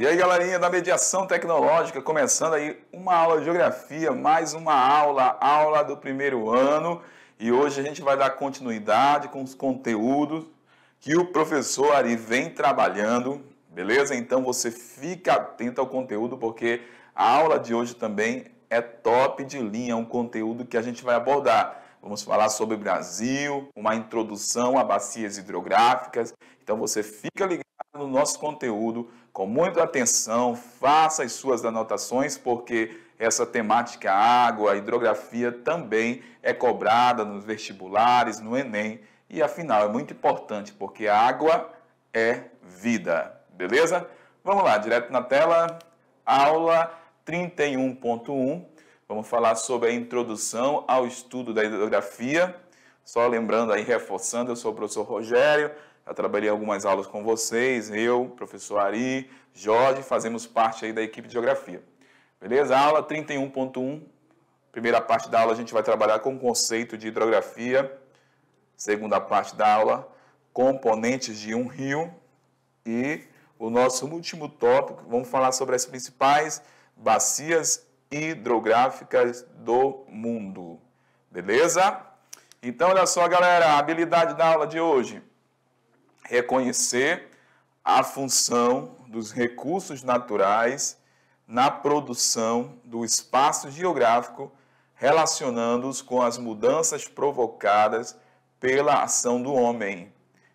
E aí, galerinha da mediação tecnológica, começando aí uma aula de geografia, mais uma aula, aula do primeiro ano. E hoje a gente vai dar continuidade com os conteúdos que o professor Ari vem trabalhando, beleza? Então você fica atento ao conteúdo, porque a aula de hoje também é top de linha, é um conteúdo que a gente vai abordar. Vamos falar sobre Brasil, uma introdução a bacias hidrográficas. Então você fica ligado no nosso conteúdo com muita atenção, faça as suas anotações, porque essa temática água, hidrografia também é cobrada nos vestibulares, no Enem. E afinal, é muito importante, porque água é vida, beleza? Vamos lá, direto na tela, aula 31.1. Vamos falar sobre a introdução ao estudo da hidrografia. Só lembrando aí, reforçando, eu sou o professor Rogério, já trabalhei algumas aulas com vocês, eu, professor Ari, Jorge, fazemos parte aí da equipe de geografia. Beleza? Aula 31.1. Primeira parte da aula a gente vai trabalhar com o conceito de hidrografia. Segunda parte da aula, componentes de um rio. E o nosso último tópico, vamos falar sobre as principais bacias hidrográficas do mundo. Beleza? Então, olha só, galera, a habilidade da aula de hoje reconhecer a função dos recursos naturais na produção do espaço geográfico, relacionando-os com as mudanças provocadas pela ação do homem.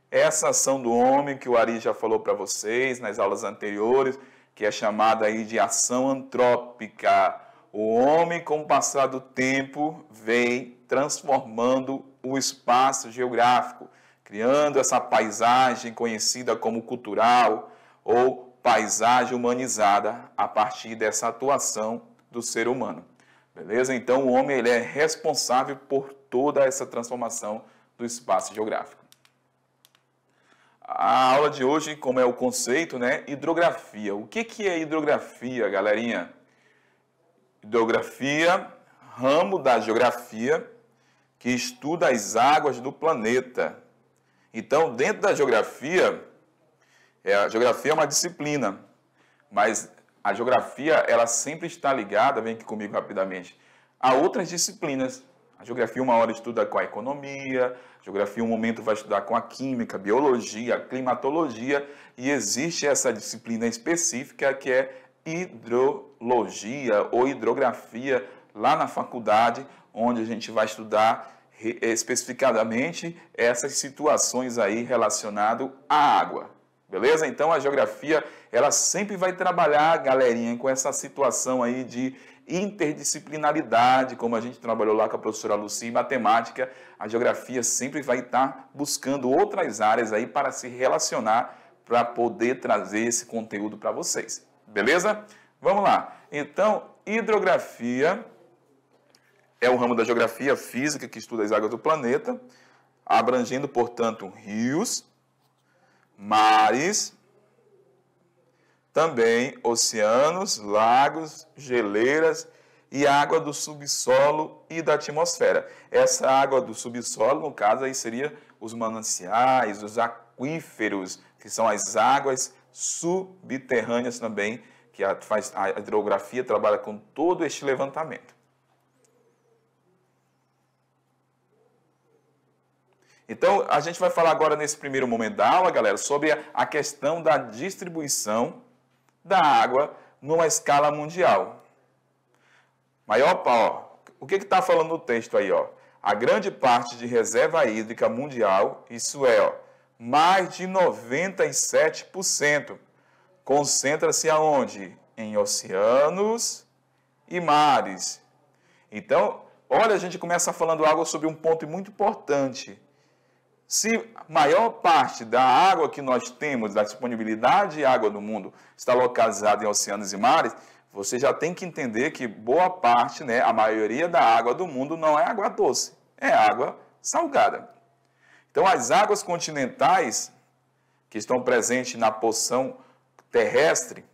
Essa ação do homem que o Ari já falou para vocês nas aulas anteriores, que é chamada aí de ação antrópica. O homem, com o passar do tempo, vem transformando o espaço geográfico, criando essa paisagem conhecida como cultural ou paisagem humanizada a partir dessa atuação do ser humano. Beleza? Então o homem ele é responsável por toda essa transformação do espaço geográfico. A aula de hoje, como é o conceito, né? Hidrografia. O que, que é hidrografia, galerinha? Hidrografia, ramo da geografia que estuda as águas do planeta, então, dentro da geografia, é, a geografia é uma disciplina, mas a geografia ela sempre está ligada, vem aqui comigo rapidamente, a outras disciplinas. A geografia uma hora estuda com a economia, a geografia um momento vai estudar com a química, a biologia, a climatologia e existe essa disciplina específica que é hidrologia ou hidrografia lá na faculdade, onde a gente vai estudar eh, especificadamente essas situações aí relacionado à água. Beleza? Então a geografia, ela sempre vai trabalhar, galerinha, com essa situação aí de interdisciplinaridade, como a gente trabalhou lá com a professora Luci, matemática, a geografia sempre vai estar buscando outras áreas aí para se relacionar para poder trazer esse conteúdo para vocês. Beleza? Vamos lá. Então, hidrografia é o ramo da geografia física que estuda as águas do planeta, abrangendo, portanto, rios, mares, também oceanos, lagos, geleiras e água do subsolo e da atmosfera. Essa água do subsolo, no caso, aí seria os mananciais, os aquíferos, que são as águas subterrâneas também, que a, faz, a hidrografia trabalha com todo este levantamento. Então, a gente vai falar agora nesse primeiro momento da aula, galera, sobre a questão da distribuição da água numa escala mundial. Maior pau, o que está falando no texto aí? Ó? A grande parte de reserva hídrica mundial, isso é, ó, mais de 97%, concentra-se aonde? Em oceanos e mares. Então, olha, a gente começa falando algo sobre um ponto muito importante se maior parte da água que nós temos, da disponibilidade de água do mundo, está localizada em oceanos e mares, você já tem que entender que boa parte, né, a maioria da água do mundo não é água doce, é água salgada. Então, as águas continentais que estão presentes na porção terrestre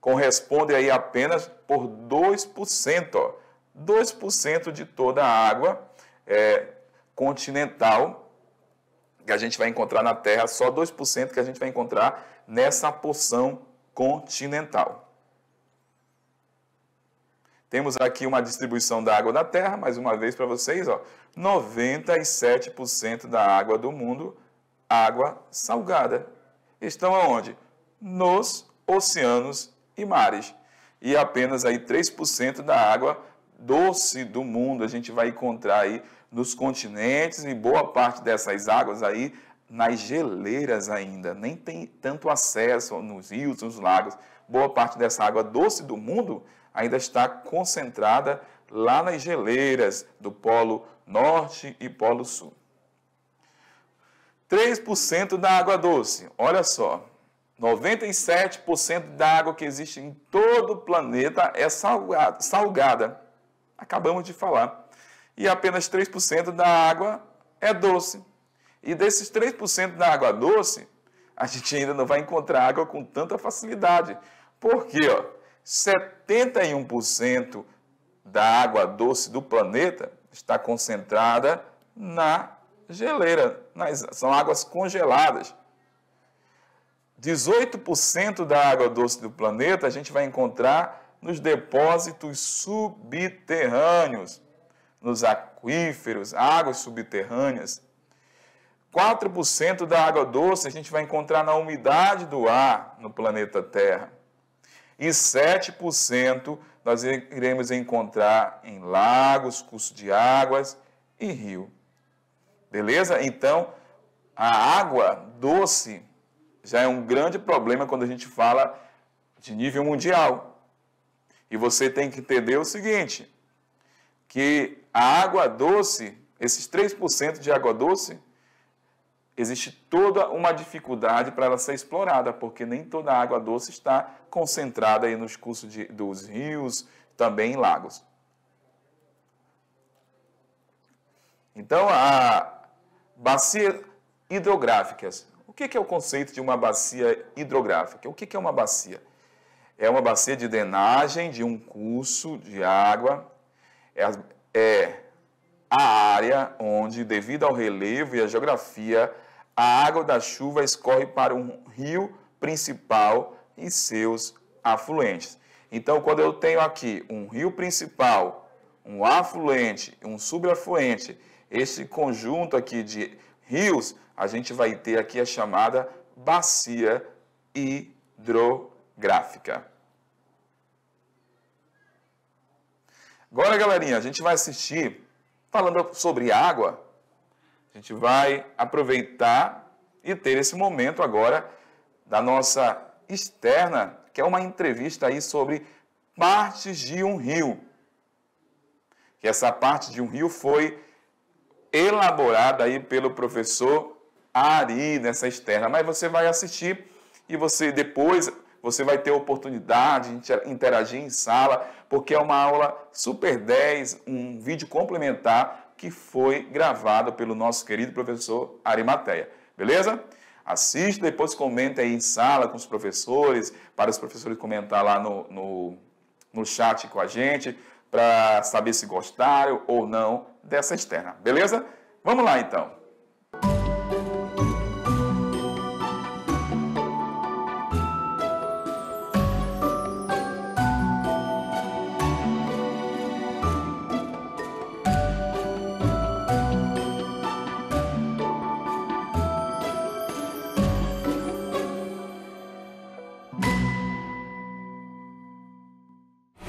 correspondem aí apenas por 2%, ó, 2% de toda a água é, continental que a gente vai encontrar na Terra, só 2% que a gente vai encontrar nessa porção continental. Temos aqui uma distribuição da água da Terra, mais uma vez para vocês, ó, 97% da água do mundo, água salgada. Estão aonde? Nos oceanos e mares. E apenas aí 3% da água doce do mundo a gente vai encontrar aí nos continentes e boa parte dessas águas aí nas geleiras ainda, nem tem tanto acesso nos rios, nos lagos. Boa parte dessa água doce do mundo ainda está concentrada lá nas geleiras do Polo Norte e Polo Sul. 3% da água doce, olha só, 97% da água que existe em todo o planeta é salgada. salgada. Acabamos de falar e apenas 3% da água é doce. E desses 3% da água doce, a gente ainda não vai encontrar água com tanta facilidade. Porque ó, 71% da água doce do planeta está concentrada na geleira, nas, são águas congeladas. 18% da água doce do planeta a gente vai encontrar nos depósitos subterrâneos nos aquíferos, águas subterrâneas. 4% da água doce a gente vai encontrar na umidade do ar no planeta Terra. E 7% nós iremos encontrar em lagos, cursos de águas e rio. Beleza? Então, a água doce já é um grande problema quando a gente fala de nível mundial. E você tem que entender o seguinte: que a água doce, esses 3% de água doce, existe toda uma dificuldade para ela ser explorada, porque nem toda a água doce está concentrada aí nos cursos de, dos rios, também em lagos. Então, a bacia hidrográficas. O que é o conceito de uma bacia hidrográfica? O que é uma bacia? É uma bacia de drenagem de um curso de água é, é a área onde, devido ao relevo e à geografia, a água da chuva escorre para um rio principal e seus afluentes. Então, quando eu tenho aqui um rio principal, um afluente, um subafluente, esse conjunto aqui de rios, a gente vai ter aqui a chamada bacia hidrográfica. Agora, galerinha, a gente vai assistir falando sobre água. A gente vai aproveitar e ter esse momento agora da nossa externa, que é uma entrevista aí sobre partes de um rio. Que essa parte de um rio foi elaborada aí pelo professor Ari nessa externa, mas você vai assistir e você depois você vai ter oportunidade de interagir em sala, porque é uma aula super 10, um vídeo complementar que foi gravado pelo nosso querido professor Arimateia. Beleza? Assista, depois comenta aí em sala com os professores, para os professores comentar lá no, no, no chat com a gente, para saber se gostaram ou não dessa externa. Beleza? Vamos lá então.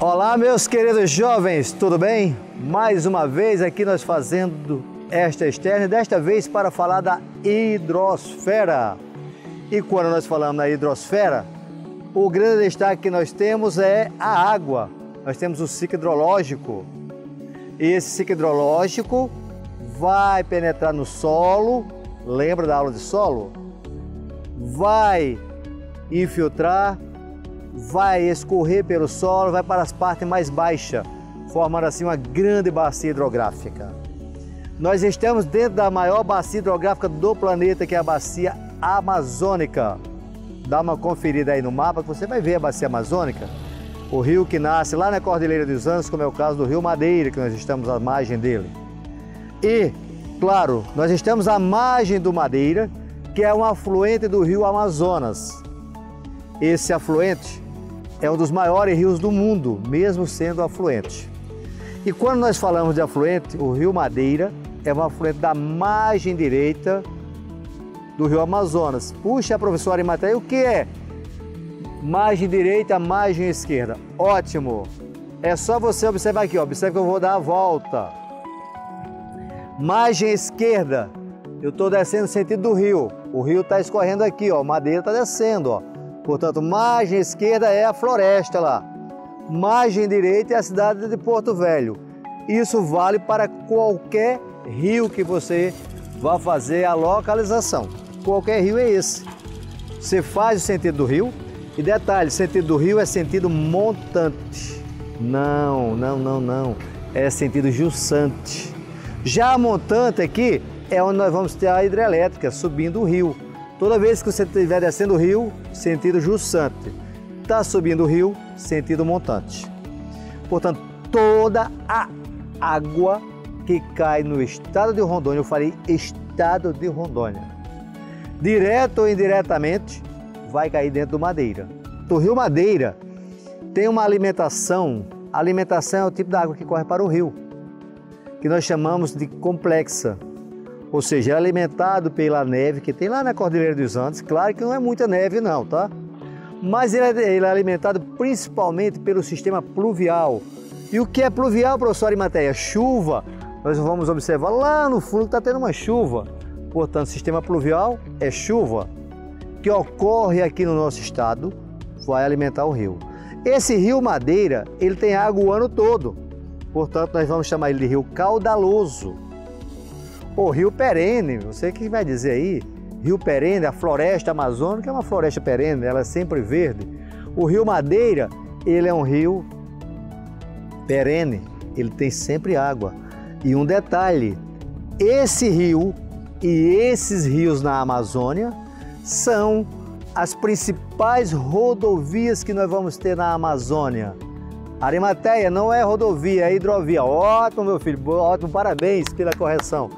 Olá, meus queridos jovens, tudo bem? Mais uma vez aqui nós fazendo esta externa, desta vez para falar da hidrosfera. E quando nós falamos na hidrosfera, o grande destaque que nós temos é a água. Nós temos o ciclo hidrológico. E esse ciclo hidrológico vai penetrar no solo, lembra da aula de solo? Vai infiltrar vai escorrer pelo solo, vai para as partes mais baixas, formando assim uma grande bacia hidrográfica. Nós estamos dentro da maior bacia hidrográfica do planeta, que é a bacia amazônica. Dá uma conferida aí no mapa que você vai ver a bacia amazônica. O rio que nasce lá na Cordilheira dos Andes, como é o caso do Rio Madeira, que nós estamos à margem dele. E, claro, nós estamos à margem do Madeira, que é um afluente do Rio Amazonas. Esse afluente é um dos maiores rios do mundo, mesmo sendo afluente. E quando nós falamos de afluente, o Rio Madeira é um afluente da margem direita do Rio Amazonas. Puxa, professora Imaté, o que é? Margem direita, margem esquerda. Ótimo! É só você observar aqui, observe que eu vou dar a volta. Margem esquerda, eu estou descendo no sentido do rio. O rio está escorrendo aqui, ó. Madeira está descendo, ó. Portanto, margem esquerda é a floresta lá, margem direita é a cidade de Porto Velho. Isso vale para qualquer rio que você vá fazer a localização. Qualquer rio é esse. Você faz o sentido do rio. E detalhe, sentido do rio é sentido montante. Não, não, não, não. É sentido jusante. Já a montante aqui é onde nós vamos ter a hidrelétrica subindo o rio. Toda vez que você estiver descendo o rio, sentido jusante. Está subindo o rio, sentido montante. Portanto, toda a água que cai no estado de Rondônia, eu falei estado de Rondônia, direto ou indiretamente, vai cair dentro do Madeira. Do Rio Madeira tem uma alimentação, a alimentação é o tipo de água que corre para o rio, que nós chamamos de complexa ou seja, é alimentado pela neve que tem lá na Cordilheira dos Andes. Claro que não é muita neve, não, tá? Mas ele é, ele é alimentado principalmente pelo sistema pluvial. E o que é pluvial, professor Arimateia? Chuva. Nós vamos observar lá no fundo que está tendo uma chuva. Portanto, sistema pluvial é chuva que ocorre aqui no nosso estado, vai alimentar o rio. Esse rio Madeira, ele tem água o ano todo. Portanto, nós vamos chamar ele de rio caudaloso. Pô, rio perene, você que vai dizer aí, rio perene, a floresta amazônica é uma floresta perene, ela é sempre verde. O rio Madeira, ele é um rio perene, ele tem sempre água. E um detalhe, esse rio e esses rios na Amazônia são as principais rodovias que nós vamos ter na Amazônia. Arimateia não é rodovia, é hidrovia. Ótimo, meu filho, ótimo, parabéns pela correção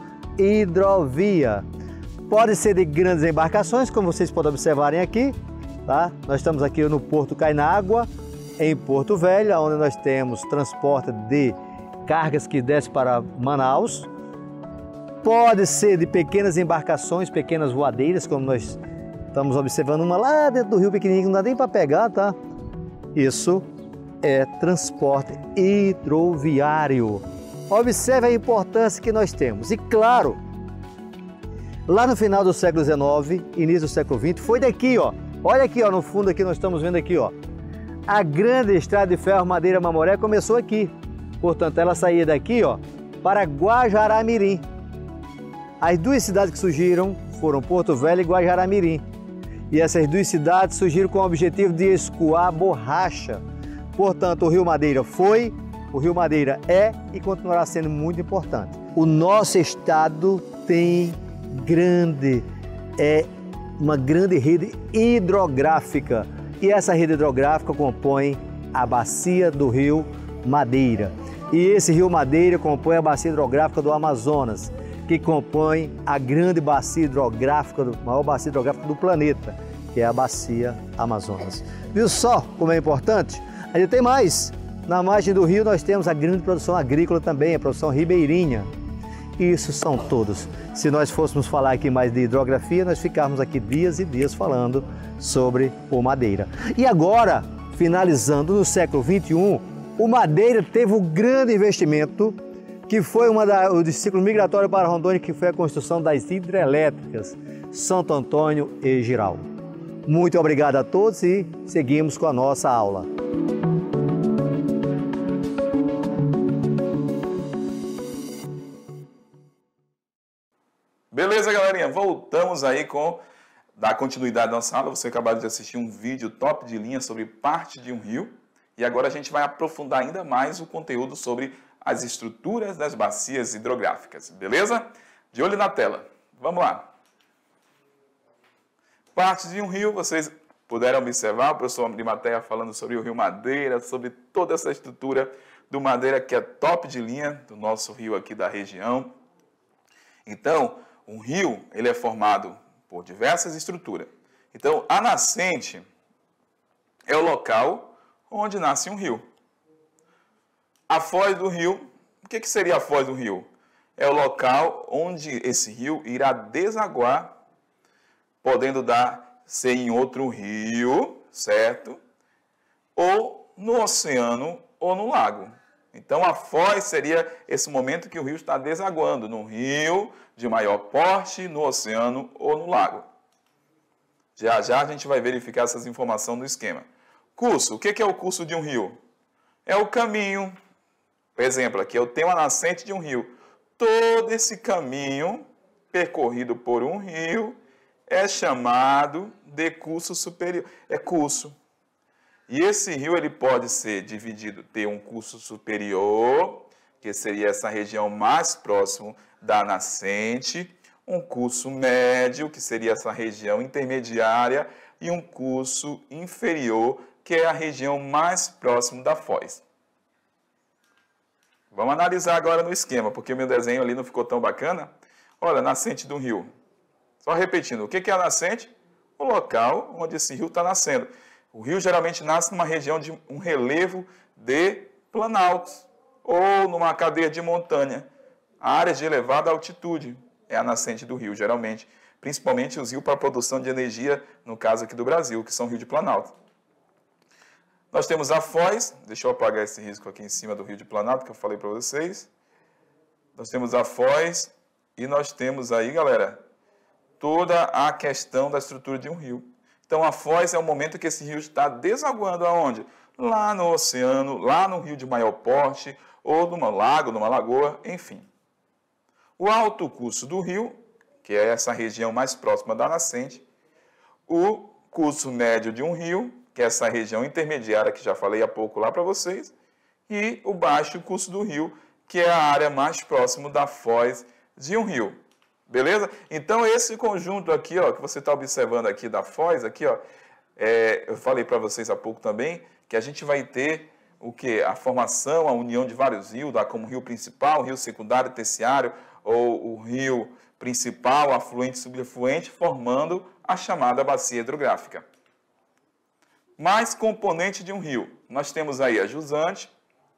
hidrovia. Pode ser de grandes embarcações, como vocês podem observarem aqui. Tá? Nós estamos aqui no Porto Cainágua, em Porto Velho, onde nós temos transporte de cargas que desce para Manaus. Pode ser de pequenas embarcações, pequenas voadeiras, como nós estamos observando uma lá dentro do rio pequenininho, não dá nem para pegar, tá? Isso é transporte hidroviário. Observe a importância que nós temos. E claro, lá no final do século XIX, início do século XX, foi daqui, ó. Olha aqui, ó, no fundo aqui nós estamos vendo aqui, ó. A grande estrada de ferro Madeira Mamoré começou aqui. Portanto, ela saía daqui, ó, para Guajaramirim. As duas cidades que surgiram foram Porto Velho e Guajaramirim. E essas duas cidades surgiram com o objetivo de escoar borracha. Portanto, o Rio Madeira foi o Rio Madeira é e continuará sendo muito importante. O nosso estado tem grande, é uma grande rede hidrográfica e essa rede hidrográfica compõe a bacia do Rio Madeira. E esse Rio Madeira compõe a bacia hidrográfica do Amazonas, que compõe a grande bacia hidrográfica, a maior bacia hidrográfica do planeta, que é a bacia Amazonas. Viu só como é importante? Ainda tem mais. Na margem do rio nós temos a grande produção agrícola também, a produção ribeirinha. Isso são todos. Se nós fôssemos falar aqui mais de hidrografia, nós ficarmos aqui dias e dias falando sobre o Madeira. E agora, finalizando no século XXI, o Madeira teve um grande investimento que foi uma da, o ciclo migratório para Rondônia, que foi a construção das hidrelétricas Santo Antônio e Giral. Muito obrigado a todos e seguimos com a nossa aula. Beleza, galerinha? Voltamos aí com da continuidade da nossa aula. Você acabou de assistir um vídeo top de linha sobre parte de um rio. E agora a gente vai aprofundar ainda mais o conteúdo sobre as estruturas das bacias hidrográficas. Beleza? De olho na tela. Vamos lá. Parte de um rio, vocês puderam observar o professor de Matéria falando sobre o rio Madeira, sobre toda essa estrutura do Madeira que é top de linha do nosso rio aqui da região. Então, um rio ele é formado por diversas estruturas. Então, a nascente é o local onde nasce um rio. A foz do rio, o que, que seria a foz do rio? É o local onde esse rio irá desaguar, podendo dar ser em outro rio, certo? Ou no oceano ou no lago. Então a foz seria esse momento que o rio está desaguando, num rio de maior porte, no oceano ou no lago. Já já a gente vai verificar essas informações no esquema. Curso, o que é o curso de um rio? É o caminho. Por exemplo, aqui eu tenho a nascente de um rio. Todo esse caminho percorrido por um rio é chamado de curso superior. É curso. E esse rio ele pode ser dividido, ter um curso superior, que seria essa região mais próximo da nascente, um curso médio, que seria essa região intermediária, e um curso inferior, que é a região mais próximo da foz. Vamos analisar agora no esquema, porque o meu desenho ali não ficou tão bacana. Olha, nascente do rio. Só repetindo, o que é a nascente? O local onde esse rio está nascendo. O rio geralmente nasce numa região de um relevo de planaltos ou numa cadeia de montanha, áreas de elevada altitude. É a nascente do rio, geralmente. Principalmente os rios para produção de energia, no caso aqui do Brasil, que são rio de planalto. Nós temos a Foz, deixa eu apagar esse risco aqui em cima do rio de planalto que eu falei para vocês. Nós temos a Foz e nós temos aí, galera, toda a questão da estrutura de um rio. Então a foz é o momento que esse rio está desaguando aonde? Lá no oceano, lá no rio de maior porte, ou numa lago, numa lagoa, enfim. O alto curso do rio, que é essa região mais próxima da nascente, o curso médio de um rio, que é essa região intermediária que já falei há pouco lá para vocês, e o baixo curso do rio, que é a área mais próxima da foz de um rio. Beleza? Então esse conjunto aqui, ó, que você está observando aqui da Foz, aqui, ó, é, eu falei para vocês há pouco também que a gente vai ter o que a formação, a união de vários rios, tá? como rio principal, rio secundário, terciário ou o rio principal, afluente, subafluente, formando a chamada bacia hidrográfica. Mais componente de um rio, nós temos aí a jusante.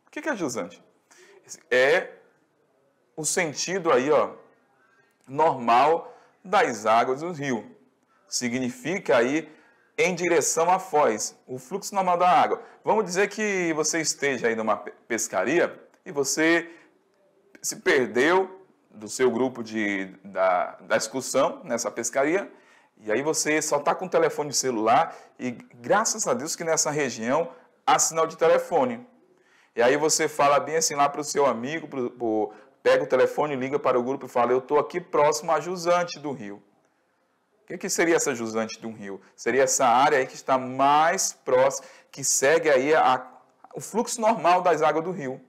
O que é a jusante? É o sentido aí, ó, normal das águas do rio. Significa aí em direção à foz, o fluxo normal da água. Vamos dizer que você esteja aí numa pescaria e você se perdeu do seu grupo de, da, da excursão nessa pescaria e aí você só está com o telefone celular e graças a Deus que nessa região há sinal de telefone. E aí você fala bem assim lá para o seu amigo, pega o telefone, liga para o grupo e fala: Eu estou aqui próximo a Jusante do Rio. O que, que, seria essa Jusante do Rio? Seria essa área aí que está mais próxima, que segue aí a, a, o fluxo normal das águas do rio.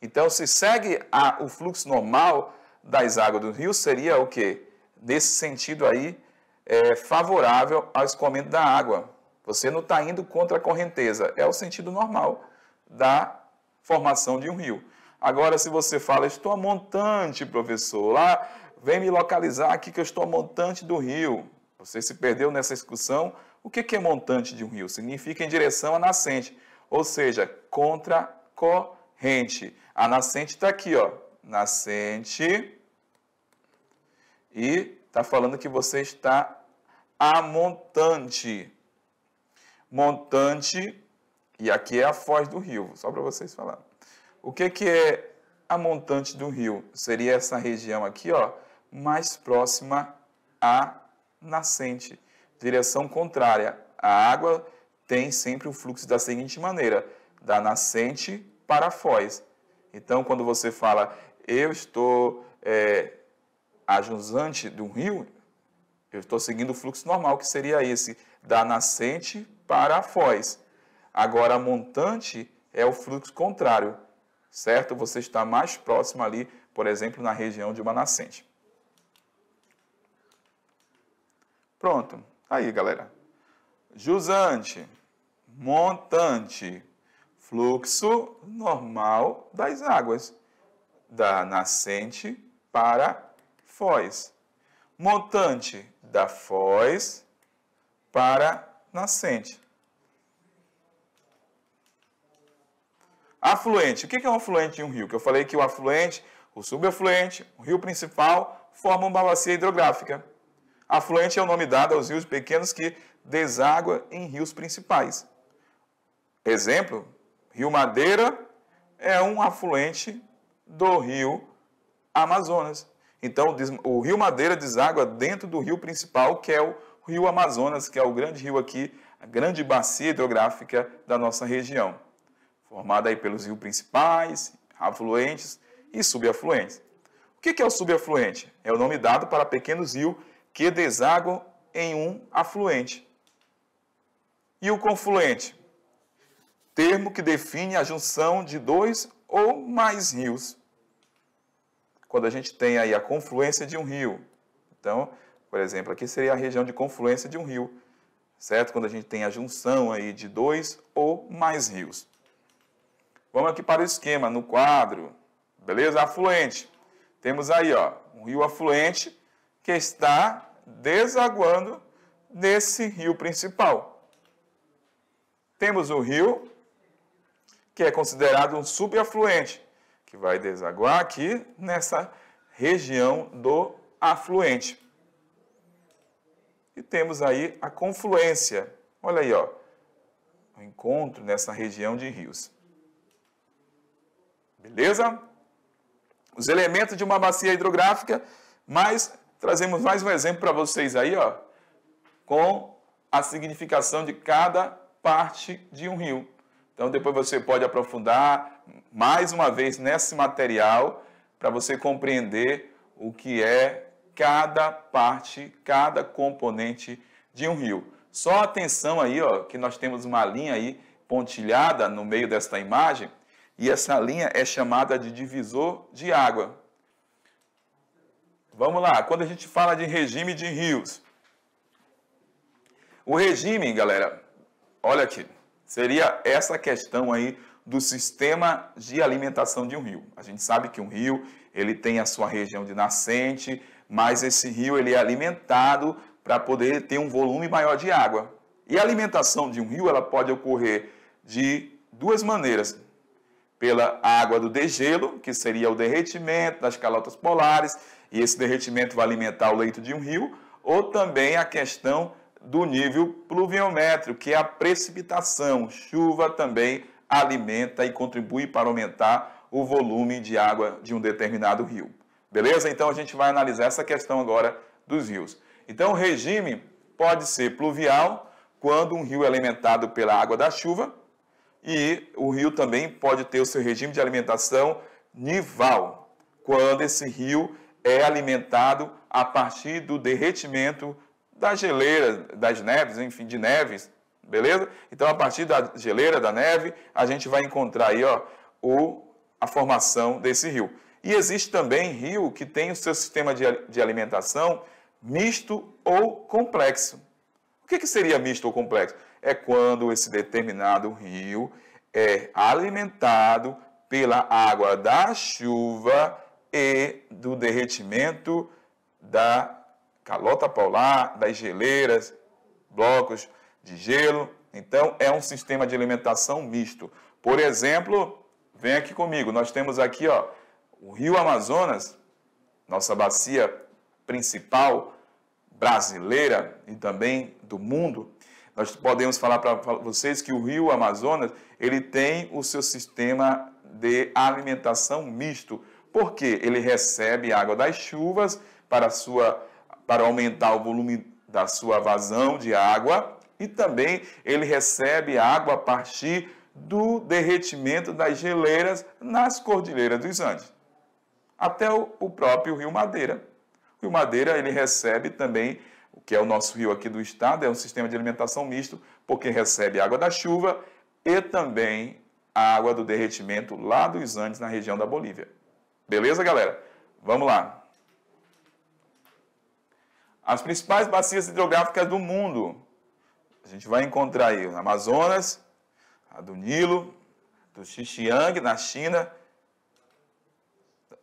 Então, se segue a, o fluxo normal das águas do rio, seria o quê? Nesse sentido aí, é, favorável ao escoamento da água. Você não está indo contra a correnteza, é o sentido normal da formação de um rio. Agora, se você fala, estou a montante, professor, lá vem me localizar aqui que eu estou a montante do rio. Você se perdeu nessa discussão. O que é montante de um rio? Significa em direção à nascente, ou seja, contra corrente. A nascente está aqui, ó. Nascente. E está falando que você está a montante. Montante. E aqui é a foz do rio, só para vocês falarem. O que, que é a montante do rio? Seria essa região aqui, ó, mais próxima à nascente, direção contrária. A água tem sempre o fluxo da seguinte maneira, da nascente para a foz. Então, quando você fala, eu estou é, a jusante do rio, eu estou seguindo o fluxo normal, que seria esse, da nascente para a foz. Agora, a montante é o fluxo contrário certo? Você está mais próximo ali, por exemplo, na região de uma nascente. Pronto. Aí, galera. Jusante, montante, fluxo normal das águas da nascente para foz. Montante da foz para nascente. Afluente. O que é um afluente em um rio? Que eu falei que o afluente, o subafluente, o rio principal formam uma bacia hidrográfica. Afluente é o nome dado aos rios pequenos que deságua em rios principais. Exemplo, Rio Madeira é um afluente do rio Amazonas. Então, o Rio Madeira deságua dentro do rio principal, que é o Rio Amazonas, que é o grande rio aqui, a grande bacia hidrográfica da nossa região formada aí pelos rios principais, afluentes e subafluentes. O que é o subafluente? É o nome dado para pequenos rios que desaguam em um afluente. E o confluente? Termo que define a junção de dois ou mais rios. Quando a gente tem aí a confluência de um rio. Então, por exemplo, aqui seria a região de confluência de um rio, certo? Quando a gente tem a junção aí de dois ou mais rios. Vamos aqui para o esquema, no quadro, beleza? Afluente. Temos aí, ó, um rio afluente que está desaguando nesse rio principal. Temos um rio que é considerado um subafluente, que vai desaguar aqui nessa região do afluente. E temos aí a confluência. Olha aí, ó, o encontro nessa região de rios. Beleza? Os elementos de uma bacia hidrográfica, mas trazemos mais um exemplo para vocês aí, ó, com a significação de cada parte de um rio. Então depois você pode aprofundar mais uma vez nesse material para você compreender o que é cada parte, cada componente de um rio. Só atenção aí, ó, que nós temos uma linha aí pontilhada no meio desta imagem, e essa linha é chamada de divisor de água. Vamos lá, quando a gente fala de regime de rios. O regime, galera, olha aqui, seria essa questão aí do sistema de alimentação de um rio. A gente sabe que um rio, ele tem a sua região de nascente, mas esse rio ele é alimentado para poder ter um volume maior de água. E a alimentação de um rio, ela pode ocorrer de duas maneiras pela água do degelo, que seria o derretimento das calotas polares, e esse derretimento vai alimentar o leito de um rio, ou também a questão do nível pluviométrico, que é a precipitação. Chuva também alimenta e contribui para aumentar o volume de água de um determinado rio. Beleza? Então a gente vai analisar essa questão agora dos rios. Então o regime pode ser pluvial, quando um rio é alimentado pela água da chuva, e o rio também pode ter o seu regime de alimentação nival, quando esse rio é alimentado a partir do derretimento da geleira, das neves, enfim, de neves, beleza? Então, a partir da geleira, da neve, a gente vai encontrar aí ó, o, a formação desse rio. E existe também rio que tem o seu sistema de, de alimentação misto ou complexo. O que, que seria misto ou complexo? é quando esse determinado rio é alimentado pela água da chuva e do derretimento da calota polar, das geleiras, blocos de gelo. Então, é um sistema de alimentação misto. Por exemplo, vem aqui comigo, nós temos aqui ó, o rio Amazonas, nossa bacia principal brasileira e também do mundo, nós podemos falar para vocês que o rio Amazonas, ele tem o seu sistema de alimentação misto, porque ele recebe água das chuvas para, sua, para aumentar o volume da sua vazão de água e também ele recebe água a partir do derretimento das geleiras nas cordilheiras dos Andes, até o, próprio Rio Madeira. O Rio Madeira ele recebe também o que é o nosso rio aqui do estado, é um sistema de alimentação misto, porque recebe água da chuva e também a água do derretimento lá dos Andes, na região da Bolívia. Beleza, galera? Vamos lá. As principais bacias hidrográficas do mundo. A gente vai encontrar aí o Amazonas, a do Nilo, do Xixiang na China.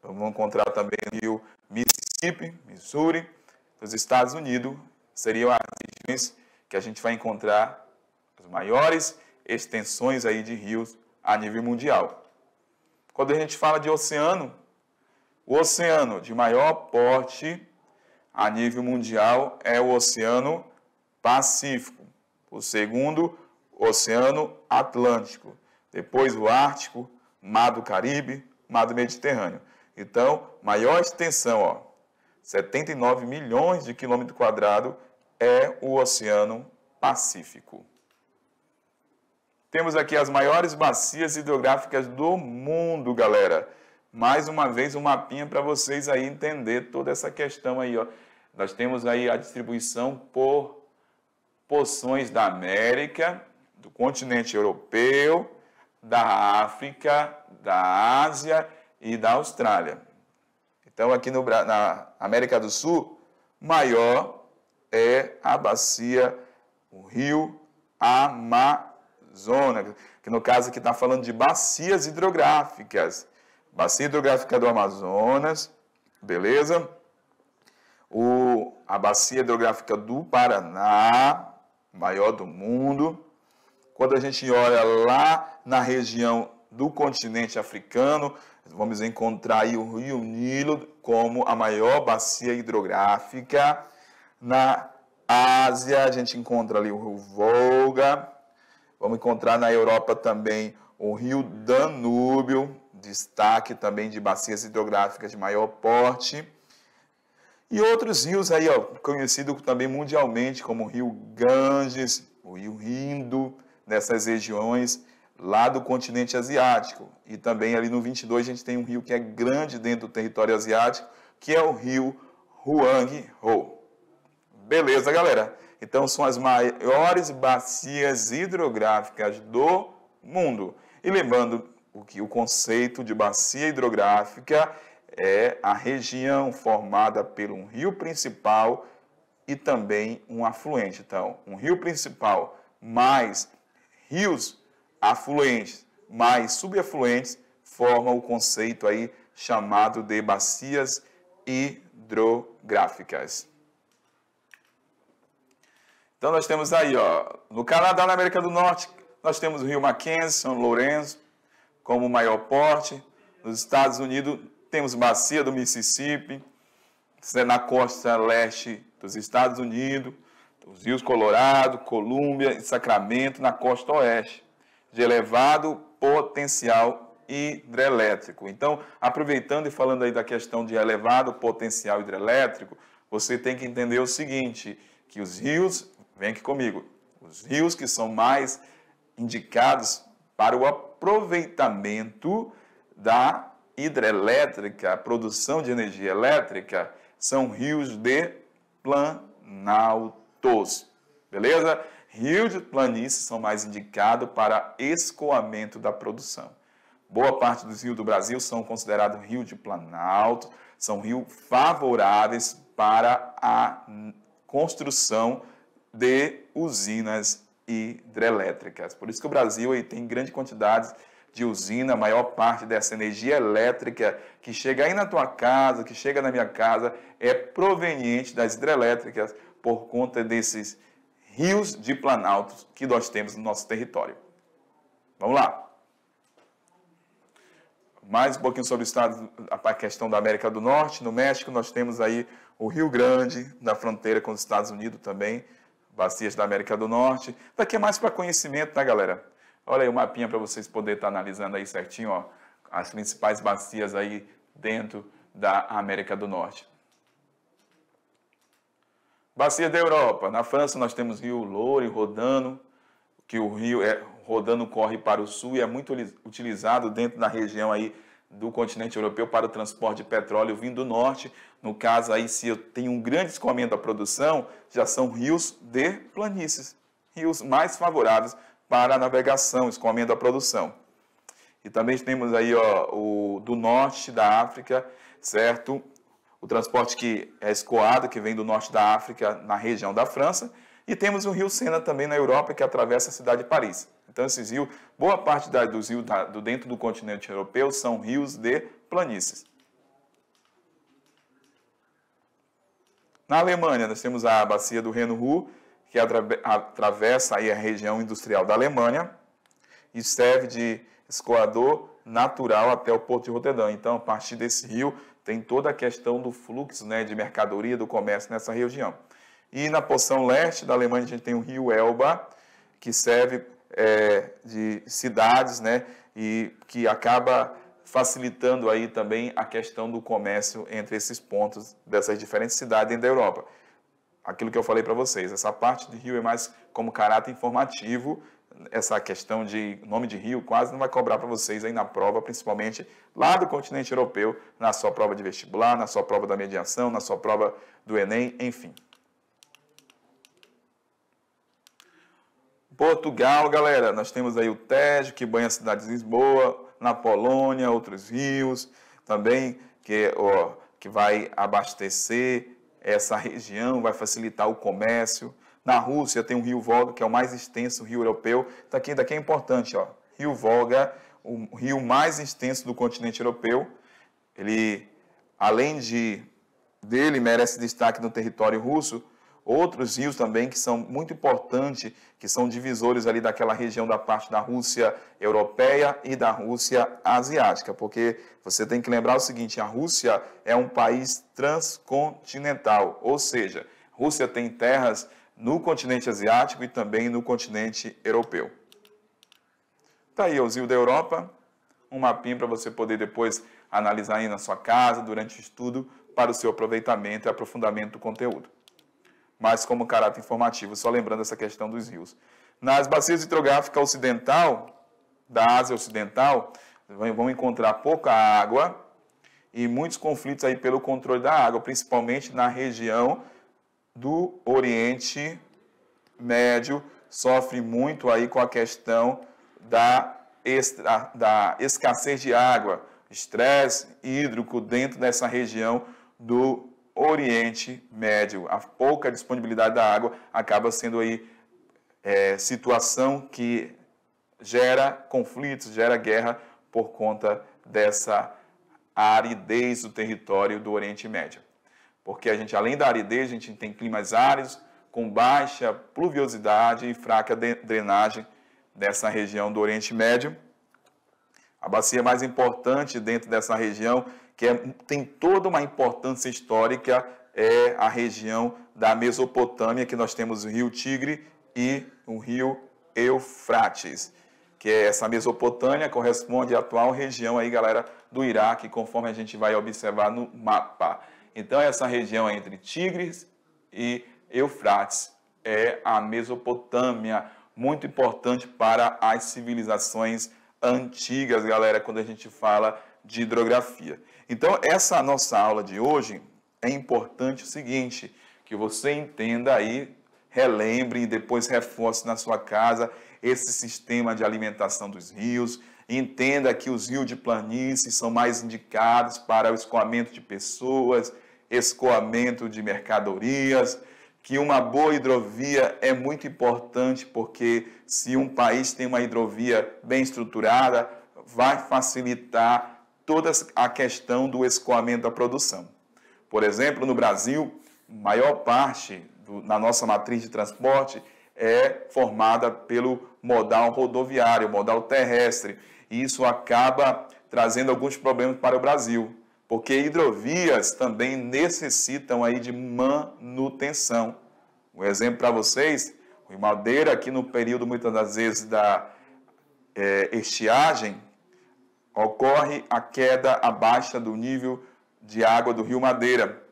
Vamos encontrar também o rio Mississippi, Missouri, nos Estados Unidos seriam as regiões que a gente vai encontrar as maiores extensões aí de rios a nível mundial. Quando a gente fala de oceano, o oceano de maior porte a nível mundial é o Oceano Pacífico, o segundo, o Oceano Atlântico, depois o Ártico, Mar do Caribe, Mar do Mediterrâneo. Então, maior extensão, ó, 79 milhões de quilômetros quadrados é o Oceano Pacífico. Temos aqui as maiores bacias hidrográficas do mundo, galera. Mais uma vez um mapinha para vocês aí entender toda essa questão aí, ó. Nós temos aí a distribuição por porções da América, do continente europeu, da África, da Ásia e da Austrália. Então, aqui no, na América do Sul, maior é a bacia, o rio Amazonas, que no caso aqui está falando de bacias hidrográficas. Bacia hidrográfica do Amazonas, beleza? O, a bacia hidrográfica do Paraná, maior do mundo. Quando a gente olha lá na região do continente africano, vamos encontrar aí o Rio Nilo como a maior bacia hidrográfica. Na Ásia, a gente encontra ali o Rio Volga. Vamos encontrar na Europa também o Rio Danúbio, destaque também de bacias hidrográficas de maior porte. E outros rios aí, ó, conhecido também mundialmente como o Rio Ganges, o Rio Indo, nessas regiões lá do continente asiático. E também ali no 22 a gente tem um rio que é grande dentro do território asiático, que é o rio Huang-ho. Beleza, galera? Então são as maiores bacias hidrográficas do mundo. E lembrando o que o conceito de bacia hidrográfica é a região formada por um rio principal e também um afluente. Então, um rio principal mais rios afluentes mais subafluentes formam o conceito aí chamado de bacias hidrográficas. Então nós temos aí, ó, no Canadá, na América do Norte, nós temos o Rio Mackenzie, São Lourenço, como maior porte. Nos Estados Unidos temos bacia do Mississippi, é na costa leste dos Estados Unidos, os rios Colorado, Colômbia e Sacramento na costa oeste de elevado potencial hidrelétrico. Então, aproveitando e falando aí da questão de elevado potencial hidrelétrico, você tem que entender o seguinte, que os rios, vem aqui comigo, os rios que são mais indicados para o aproveitamento da hidrelétrica, a produção de energia elétrica, são rios de planaltos. Beleza? Rios de planície são mais indicados para escoamento da produção. Boa parte dos rios do Brasil são considerados rios de planalto, são rios favoráveis para a construção de usinas hidrelétricas. Por isso que o Brasil aí, tem grande quantidade de usina, a maior parte dessa energia elétrica que chega aí na tua casa, que chega na minha casa, é proveniente das hidrelétricas por conta desses rios de planaltos que nós temos no nosso território. Vamos lá. Mais um pouquinho sobre o estado, a questão da América do Norte. No México, nós temos aí o Rio Grande, na fronteira com os Estados Unidos também, bacias da América do Norte. Daqui é mais para conhecimento, tá, galera? Olha aí o mapinha para vocês poderem estar analisando aí certinho, ó, as principais bacias aí dentro da América do Norte. Bacia da Europa. Na França nós temos Rio Loire, Rodano, que o rio é, Rodano corre para o sul e é muito utilizado dentro da região aí do continente europeu para o transporte de petróleo vindo do norte. No caso aí, se eu tenho um grande escoamento da produção, já são rios de planícies, rios mais favoráveis para a navegação, escoamento da produção. E também temos aí ó, o do norte da África, certo? o transporte que é escoado, que vem do norte da África, na região da França, e temos o rio Sena também na Europa, que atravessa a cidade de Paris. Então, esses rios, boa parte da, dos rios da, do dentro do continente europeu são rios de planícies. Na Alemanha, nós temos a bacia do Reno Ru que atravessa aí a região industrial da Alemanha e serve de escoador natural até o porto de Roterdã. Então, a partir desse rio, tem toda a questão do fluxo né, de mercadoria, do comércio nessa região. E na porção leste da Alemanha, a gente tem o rio Elba, que serve é, de cidades, né, e que acaba facilitando aí também a questão do comércio entre esses pontos dessas diferentes cidades da Europa. Aquilo que eu falei para vocês, essa parte do rio é mais como caráter informativo essa questão de nome de rio quase não vai cobrar para vocês aí na prova, principalmente lá do continente europeu, na sua prova de vestibular, na sua prova da mediação, na sua prova do Enem, enfim. Portugal, galera, nós temos aí o Tejo, que banha a cidade de Lisboa, na Polônia, outros rios também, que, ó, que vai abastecer essa região, vai facilitar o comércio. Na Rússia tem o rio Volga, que é o mais extenso rio europeu. Tá aqui, daqui é importante, ó. Rio Volga, o rio mais extenso do continente europeu. Ele, além de dele, merece destaque no território russo. Outros rios também que são muito importantes, que são divisores ali daquela região da parte da Rússia europeia e da Rússia asiática, porque você tem que lembrar o seguinte: a Rússia é um país transcontinental, ou seja, Rússia tem terras no continente asiático e também no continente europeu. Tá aí, Ozil da Europa, um mapinha para você poder depois analisar aí na sua casa, durante o estudo, para o seu aproveitamento e aprofundamento do conteúdo. Mas como caráter informativo, só lembrando essa questão dos rios. Nas bacias hidrográficas ocidental, da Ásia Ocidental, vão encontrar pouca água e muitos conflitos aí pelo controle da água, principalmente na região do Oriente Médio sofre muito aí com a questão da, extra, da escassez de água, estresse hídrico dentro dessa região do Oriente Médio. A pouca disponibilidade da água acaba sendo aí é, situação que gera conflitos, gera guerra por conta dessa aridez do território do Oriente Médio porque a gente, além da aridez, a gente tem climas áridos, com baixa pluviosidade e fraca drenagem dessa região do Oriente Médio. A bacia mais importante dentro dessa região, que é, tem toda uma importância histórica, é a região da Mesopotâmia, que nós temos o rio Tigre e o rio Eufrates, que é essa Mesopotâmia corresponde à atual região aí, galera, do Iraque, conforme a gente vai observar no mapa. Então, essa região é entre Tigres e Eufrates é a Mesopotâmia, muito importante para as civilizações antigas, galera, quando a gente fala de hidrografia. Então, essa nossa aula de hoje é importante o seguinte, que você entenda aí, relembre e depois reforce na sua casa esse sistema de alimentação dos rios, entenda que os rios de planície são mais indicados para o escoamento de pessoas, escoamento de mercadorias, que uma boa hidrovia é muito importante porque se um país tem uma hidrovia bem estruturada, vai facilitar toda a questão do escoamento da produção. Por exemplo, no Brasil, maior parte do, na nossa matriz de transporte é formada pelo modal rodoviário, modal terrestre e isso acaba trazendo alguns problemas para o Brasil, porque hidrovias também necessitam aí de manutenção. Um exemplo para vocês, o Madeira, aqui no período muitas das vezes da é, estiagem, ocorre a queda abaixo do nível de água do rio Madeira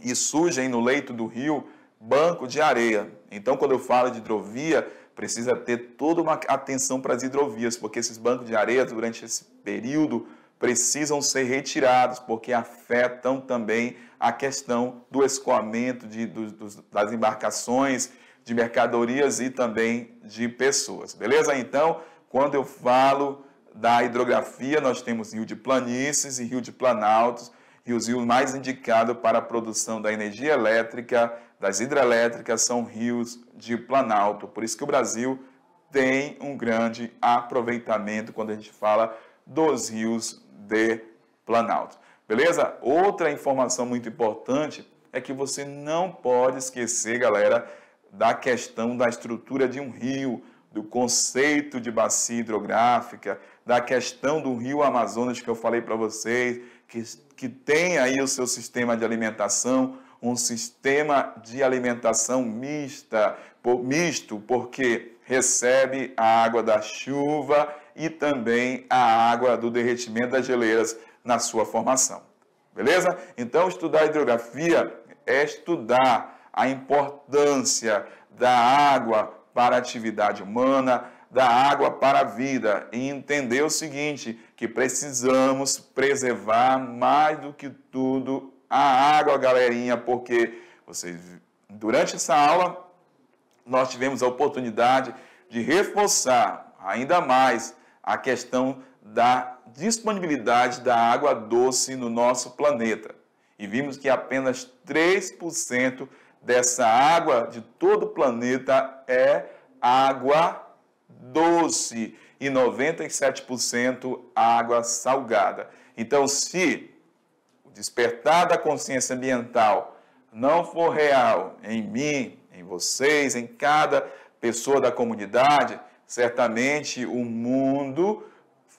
e surgem no leito do rio banco de areia. Então, quando eu falo de hidrovia, precisa ter toda uma atenção para as hidrovias, porque esses bancos de areia, durante esse período, precisam ser retirados, porque afetam também a questão do escoamento de, do, do, das embarcações, de mercadorias e também de pessoas. Beleza? Então, quando eu falo da hidrografia, nós temos rio de planícies e rio de planaltos, os rios mais indicados para a produção da energia elétrica, das hidrelétricas são rios de planalto. Por isso que o Brasil tem um grande aproveitamento quando a gente fala dos rios de planalto. Beleza? Outra informação muito importante é que você não pode esquecer, galera, da questão da estrutura de um rio, do conceito de bacia hidrográfica, da questão do rio Amazonas que eu falei para vocês, que, que tem aí o seu sistema de alimentação, um sistema de alimentação mista, por, misto, porque recebe a água da chuva e também a água do derretimento das geleiras na sua formação. Beleza? Então, estudar hidrografia é estudar a importância da água para a atividade humana, da água para a vida e entender o seguinte, que precisamos preservar mais do que tudo a água, galerinha, porque vocês, durante essa aula, nós tivemos a oportunidade de reforçar ainda mais a questão da disponibilidade da água doce no nosso planeta. E vimos que apenas 3% dessa água de todo o planeta é água doce e 97% água salgada. Então, se despertar da consciência ambiental não for real em mim, em vocês, em cada pessoa da comunidade, certamente o mundo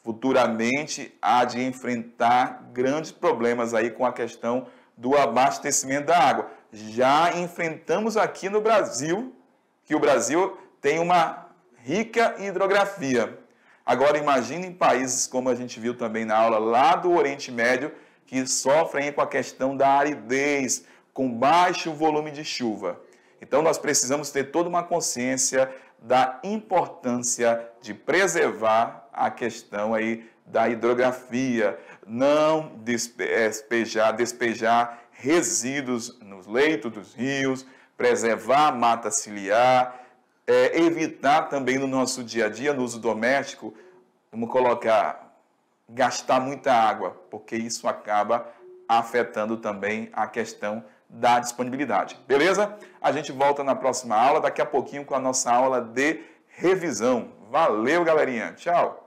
futuramente há de enfrentar grandes problemas aí com a questão do abastecimento da água. Já enfrentamos aqui no Brasil, que o Brasil tem uma rica hidrografia. Agora imagine em países como a gente viu também na aula lá do Oriente Médio, que sofrem com a questão da aridez, com baixo volume de chuva. Então, nós precisamos ter toda uma consciência da importância de preservar a questão aí da hidrografia, não despejar, despejar resíduos nos leitos dos rios, preservar a mata ciliar, é, evitar também no nosso dia a dia, no uso doméstico, vamos colocar gastar muita água, porque isso acaba afetando também a questão da disponibilidade. Beleza? A gente volta na próxima aula, daqui a pouquinho com a nossa aula de revisão. Valeu, galerinha. Tchau.